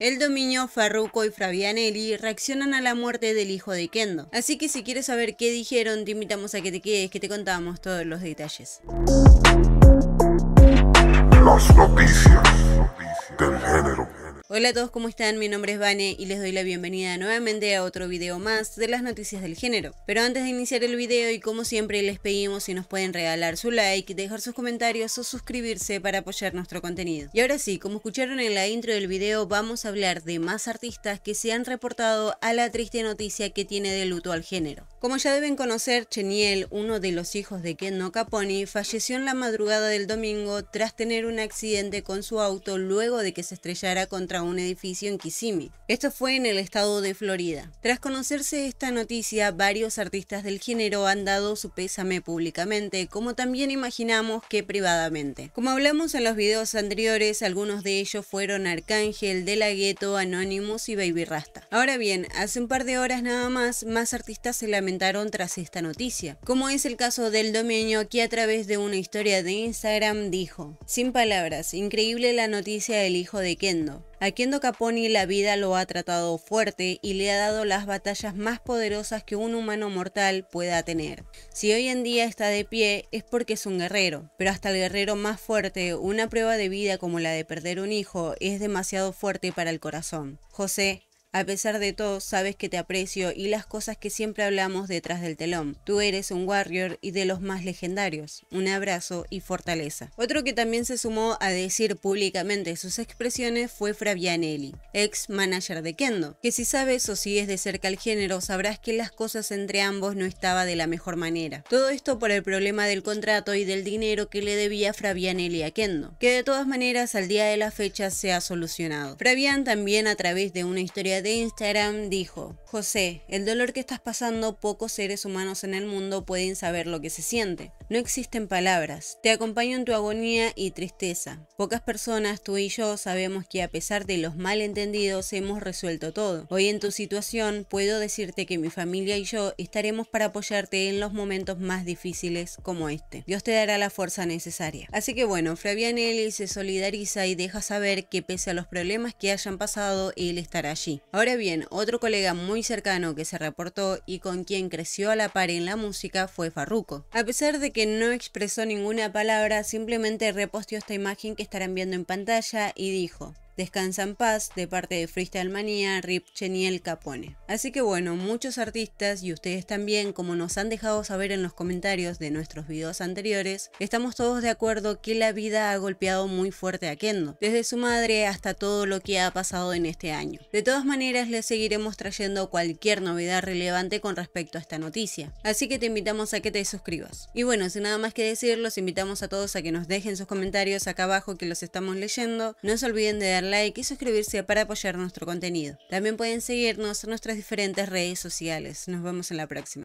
El dominio, Farruko y Fabianelli reaccionan a la muerte del hijo de Kendo. Así que si quieres saber qué dijeron, te invitamos a que te quedes, que te contamos todos los detalles. Las noticias. Hola a todos, ¿cómo están? Mi nombre es Vane y les doy la bienvenida nuevamente a otro video más de las noticias del género. Pero antes de iniciar el video y como siempre les pedimos si nos pueden regalar su like, dejar sus comentarios o suscribirse para apoyar nuestro contenido. Y ahora sí, como escucharon en la intro del video, vamos a hablar de más artistas que se han reportado a la triste noticia que tiene de luto al género. Como ya deben conocer, Cheniel, uno de los hijos de no Caponi, falleció en la madrugada del domingo tras tener un accidente con su auto luego de que se estrellara contra un edificio en Kissimmee. Esto fue en el estado de Florida. Tras conocerse esta noticia, varios artistas del género han dado su pésame públicamente, como también imaginamos que privadamente. Como hablamos en los videos anteriores, algunos de ellos fueron Arcángel, De La Ghetto, Anonymous y Baby Rasta. Ahora bien, hace un par de horas nada más, más artistas se lamentaron tras esta noticia, como es el caso del dominio que a través de una historia de Instagram dijo, sin palabras, increíble la noticia del hijo de Kendo. A Kendo Caponi la vida lo ha tratado fuerte y le ha dado las batallas más poderosas que un humano mortal pueda tener. Si hoy en día está de pie es porque es un guerrero, pero hasta el guerrero más fuerte, una prueba de vida como la de perder un hijo es demasiado fuerte para el corazón. José a pesar de todo, sabes que te aprecio y las cosas que siempre hablamos detrás del telón. Tú eres un warrior y de los más legendarios. Un abrazo y fortaleza. Otro que también se sumó a decir públicamente sus expresiones fue Fravianelli, ex manager de Kendo, que si sabes o sigues de cerca el género sabrás que las cosas entre ambos no estaban de la mejor manera. Todo esto por el problema del contrato y del dinero que le debía Fabianelli a Kendo, que de todas maneras al día de la fecha se ha solucionado. Fabián también a través de una historia de Instagram dijo, José, el dolor que estás pasando pocos seres humanos en el mundo pueden saber lo que se siente. No existen palabras. Te acompaño en tu agonía y tristeza. Pocas personas, tú y yo, sabemos que a pesar de los malentendidos hemos resuelto todo. Hoy en tu situación puedo decirte que mi familia y yo estaremos para apoyarte en los momentos más difíciles como este. Dios te dará la fuerza necesaria. Así que bueno, Fabianelli se solidariza y deja saber que pese a los problemas que hayan pasado, él estará allí. Ahora bien, otro colega muy cercano que se reportó y con quien creció a la par en la música fue Farruko. A pesar de que no expresó ninguna palabra, simplemente reposteó esta imagen que estarán viendo en pantalla y dijo, Descansa en paz de parte de Freestyle Manía, Rip Cheniel Capone. Así que bueno, muchos artistas y ustedes también, como nos han dejado saber en los comentarios de nuestros videos anteriores, estamos todos de acuerdo que la vida ha golpeado muy fuerte a Kendo, desde su madre hasta todo lo que ha pasado en este año. De todas maneras, les seguiremos trayendo cualquier novedad relevante con respecto a esta noticia, así que te invitamos a que te suscribas. Y bueno, sin nada más que decir, los invitamos a todos a que nos dejen sus comentarios acá abajo que los estamos leyendo. No se olviden de dar like y suscribirse para apoyar nuestro contenido. También pueden seguirnos en nuestras diferentes redes sociales. Nos vemos en la próxima.